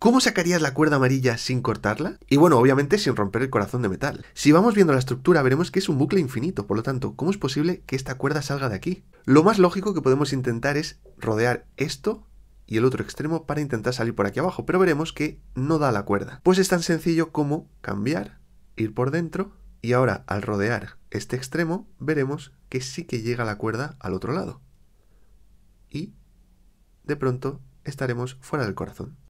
¿Cómo sacarías la cuerda amarilla sin cortarla? Y bueno, obviamente sin romper el corazón de metal. Si vamos viendo la estructura veremos que es un bucle infinito, por lo tanto, ¿cómo es posible que esta cuerda salga de aquí? Lo más lógico que podemos intentar es rodear esto y el otro extremo para intentar salir por aquí abajo, pero veremos que no da la cuerda. Pues es tan sencillo como cambiar, ir por dentro y ahora al rodear este extremo veremos que sí que llega la cuerda al otro lado. Y de pronto estaremos fuera del corazón.